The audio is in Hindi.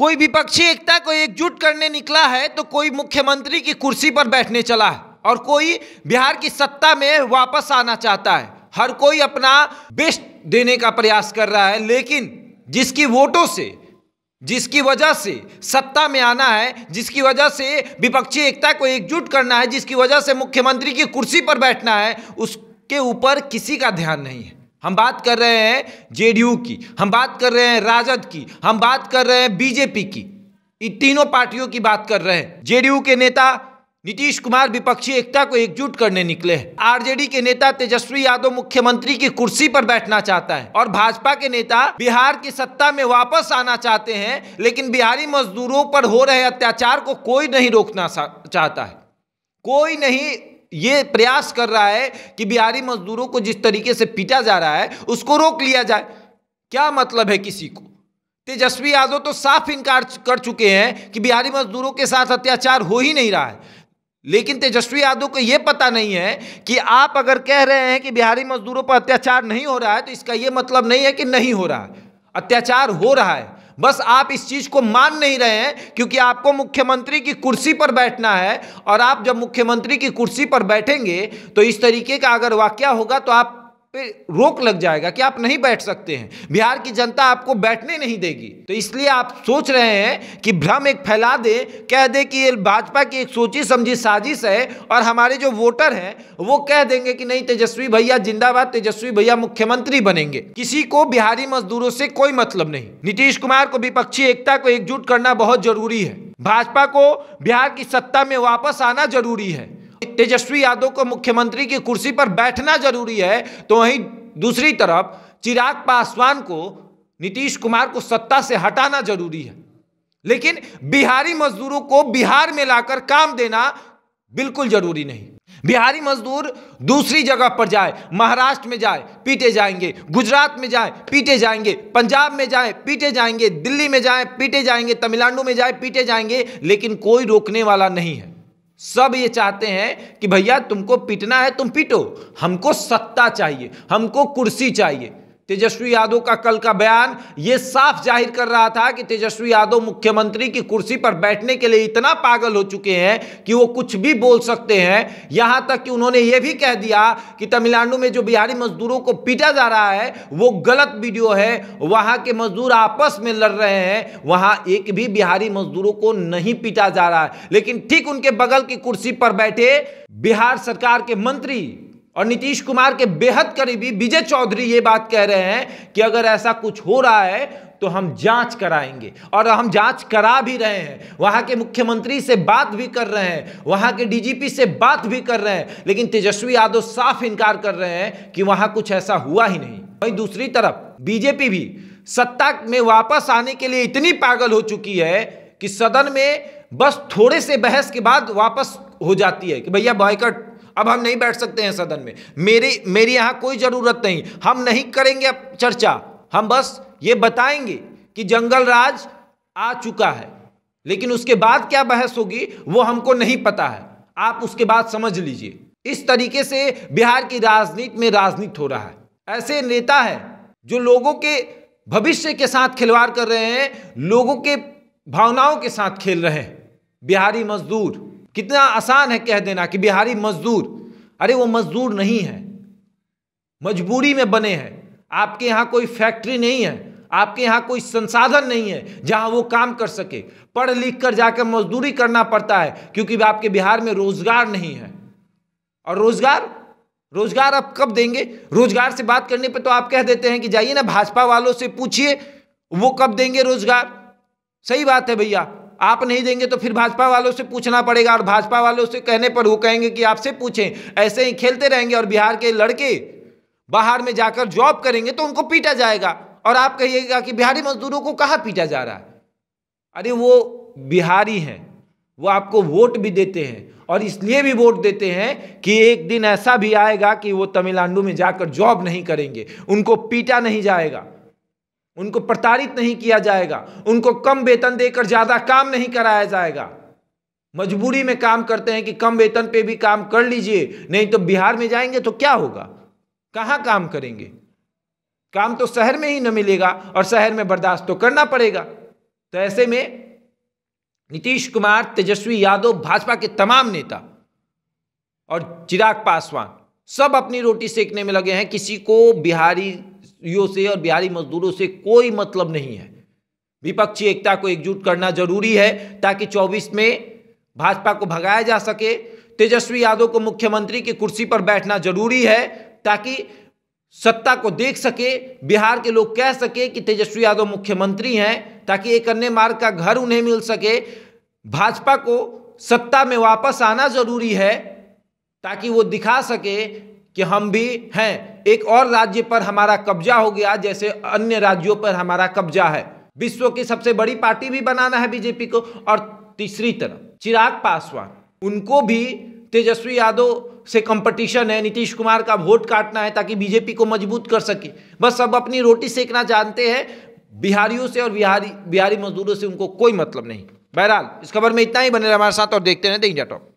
कोई विपक्षी एकता को एकजुट करने निकला है तो कोई मुख्यमंत्री की कुर्सी पर बैठने चला है और कोई बिहार की सत्ता में वापस आना चाहता है हर कोई अपना बेस्ट देने का प्रयास कर रहा है लेकिन जिसकी वोटों से जिसकी वजह से सत्ता में आना है जिसकी वजह से विपक्षी एकता को एकजुट करना है जिसकी वजह से मुख्यमंत्री की कुर्सी पर बैठना है उसके ऊपर किसी का ध्यान नहीं है हम बात कर रहे हैं जेडीयू की हम बात कर रहे हैं राजद की हम बात कर रहे हैं बीजेपी की इन तीनों पार्टियों की बात कर रहे हैं जेडीयू के नेता नीतीश कुमार विपक्षी एकता को एकजुट करने निकले हैं आरजेडी के नेता तेजस्वी यादव मुख्यमंत्री की कुर्सी पर बैठना चाहता है और भाजपा के नेता बिहार की सत्ता में वापस आना चाहते हैं लेकिन बिहारी मजदूरों पर हो रहे अत्याचार को कोई नहीं रोकना चाहता है कोई नहीं ये प्रयास कर रहा है कि बिहारी मजदूरों को जिस तरीके से पीटा जा रहा है उसको रोक लिया जाए क्या मतलब है किसी को तेजस्वी यादव तो साफ इनकार कर चुके हैं कि बिहारी मजदूरों के साथ अत्याचार हो ही नहीं रहा है लेकिन तेजस्वी यादव को यह पता नहीं है कि आप अगर कह रहे हैं कि बिहारी मजदूरों पर अत्याचार नहीं हो रहा है तो इसका यह मतलब नहीं है कि नहीं हो रहा है अत्याचार हो रहा है बस आप इस चीज को मान नहीं रहे हैं क्योंकि आपको मुख्यमंत्री की कुर्सी पर बैठना है और आप जब मुख्यमंत्री की कुर्सी पर बैठेंगे तो इस तरीके का अगर वाक्य होगा तो आप पे रोक लग जाएगा कि आप नहीं बैठ सकते हैं बिहार की जनता आपको बैठने नहीं देगी तो इसलिए आप सोच रहे हैं कि भ्रम एक फैला दे कह दे कि ये भाजपा की एक सोची समझी साजिश है और हमारे जो वोटर हैं वो कह देंगे कि नहीं तेजस्वी भैया जिंदाबाद तेजस्वी भैया मुख्यमंत्री बनेंगे किसी को बिहारी मजदूरों से कोई मतलब नहीं नीतीश कुमार को विपक्षी एकता को एकजुट करना बहुत जरूरी है भाजपा को बिहार की सत्ता में वापस आना जरूरी है तेजस्वी यादव को मुख्यमंत्री की कुर्सी पर बैठना जरूरी है तो वहीं दूसरी तरफ चिराग पासवान को नीतीश कुमार को सत्ता से हटाना जरूरी है लेकिन बिहारी मजदूरों को बिहार में लाकर काम देना बिल्कुल जरूरी नहीं बिहारी मजदूर दूसरी जगह पर जाए महाराष्ट्र में जाए पीटे जाएंगे गुजरात में जाए पीटे जाएंगे पंजाब में जाए पीटे जाएंगे दिल्ली में जाए पीटे जाएंगे तमिलनाडु में जाए पीटे जाएंगे लेकिन कोई रोकने वाला नहीं है सब ये चाहते हैं कि भैया तुमको पीटना है तुम पीटो हमको सत्ता चाहिए हमको कुर्सी चाहिए तेजस्वी यादव का कल का बयान ये साफ जाहिर कर रहा था कि तेजस्वी यादव मुख्यमंत्री की कुर्सी पर बैठने के लिए इतना पागल हो चुके हैं कि वो कुछ भी बोल सकते हैं यहाँ तक कि उन्होंने ये भी कह दिया कि तमिलनाडु में जो बिहारी मजदूरों को पीटा जा रहा है वो गलत वीडियो है वहाँ के मजदूर आपस में लड़ रहे हैं वहाँ एक भी बिहारी मजदूरों को नहीं पीटा जा रहा है लेकिन ठीक उनके बगल की कुर्सी पर बैठे बिहार सरकार के मंत्री और नीतीश कुमार के बेहद करीबी विजय चौधरी ये बात कह रहे हैं कि अगर ऐसा कुछ हो रहा है तो हम जांच कराएंगे और हम जांच करा भी रहे हैं वहाँ के मुख्यमंत्री से बात भी कर रहे हैं वहाँ के डीजीपी से बात भी कर रहे हैं लेकिन तेजस्वी यादव साफ इनकार कर रहे हैं कि वहाँ कुछ ऐसा हुआ ही नहीं वहीं दूसरी तरफ बीजेपी भी सत्ता में वापस आने के लिए इतनी पागल हो चुकी है कि सदन में बस थोड़े से बहस के बाद वापस हो जाती है कि भैया बॉयकट अब हम नहीं बैठ सकते हैं सदन में मेरी मेरी यहाँ कोई ज़रूरत नहीं हम नहीं करेंगे अब चर्चा हम बस ये बताएंगे कि जंगल राज आ चुका है लेकिन उसके बाद क्या बहस होगी वो हमको नहीं पता है आप उसके बाद समझ लीजिए इस तरीके से बिहार की राजनीति में राजनीति हो रहा है ऐसे नेता है जो लोगों के भविष्य के साथ खिलवाड़ कर रहे हैं लोगों के भावनाओं के साथ खेल रहे हैं बिहारी मजदूर कितना आसान है कह देना कि बिहारी मजदूर अरे वो मजदूर नहीं है मजबूरी में बने हैं आपके यहाँ कोई फैक्ट्री नहीं है आपके यहाँ कोई संसाधन नहीं है जहाँ वो काम कर सके पढ़ लिख कर जाकर मजदूरी करना पड़ता है क्योंकि आपके बिहार में रोजगार नहीं है और रोजगार रोजगार आप कब देंगे रोजगार से बात करने पर तो आप कह देते हैं कि जाइए ना भाजपा वालों से पूछिए वो कब देंगे रोजगार सही बात है भैया आप नहीं देंगे तो फिर भाजपा वालों से पूछना पड़ेगा और भाजपा वालों से कहने पर वो कहेंगे कि आपसे पूछें ऐसे ही खेलते रहेंगे और बिहार के लड़के बाहर में जाकर जॉब करेंगे तो उनको पीटा जाएगा और आप कहिएगा कि बिहारी मजदूरों को कहाँ पीटा जा रहा है अरे वो बिहारी हैं वो आपको वोट भी देते हैं और इसलिए भी वोट देते हैं कि एक दिन ऐसा भी आएगा कि वो तमिलनाडु में जाकर जॉब नहीं करेंगे उनको पीटा नहीं जाएगा उनको प्रताड़ित नहीं किया जाएगा उनको कम वेतन देकर ज़्यादा काम नहीं कराया जाएगा मजबूरी में काम करते हैं कि कम वेतन पे भी काम कर लीजिए नहीं तो बिहार में जाएंगे तो क्या होगा कहाँ काम करेंगे काम तो शहर में ही न मिलेगा और शहर में बर्दाश्त तो करना पड़ेगा तो ऐसे में नीतीश कुमार तेजस्वी यादव भाजपा के तमाम नेता और चिराग पासवान सब अपनी रोटी सेकने में लगे हैं किसी को बिहारी बिहारियों से और बिहारी मजदूरों से कोई मतलब नहीं है विपक्षी एकता को एकजुट करना जरूरी है ताकि 24 में भाजपा को भगाया जा सके तेजस्वी यादव को मुख्यमंत्री की कुर्सी पर बैठना जरूरी है ताकि सत्ता को देख सके बिहार के लोग कह सके कि तेजस्वी यादव मुख्यमंत्री हैं ताकि एक अन्य मार्ग का घर उन्हें मिल सके भाजपा को सत्ता में वापस आना जरूरी है ताकि वो दिखा सके कि हम भी हैं एक और राज्य पर हमारा कब्जा हो गया जैसे अन्य राज्यों पर हमारा कब्जा है विश्व की सबसे बड़ी पार्टी भी बनाना है बीजेपी को और तीसरी तरफ चिराग पासवान उनको भी तेजस्वी यादव से कंपटीशन है नीतीश कुमार का वोट काटना है ताकि बीजेपी को मजबूत कर सके बस सब अपनी रोटी सेकना जानते हैं बिहारियों से और बिहारी बिहारी मजदूरों से उनको कोई मतलब नहीं बहरहाल इस खबर में इतना ही बने रहे हमारे साथ और देखते रहे इंडिया टॉप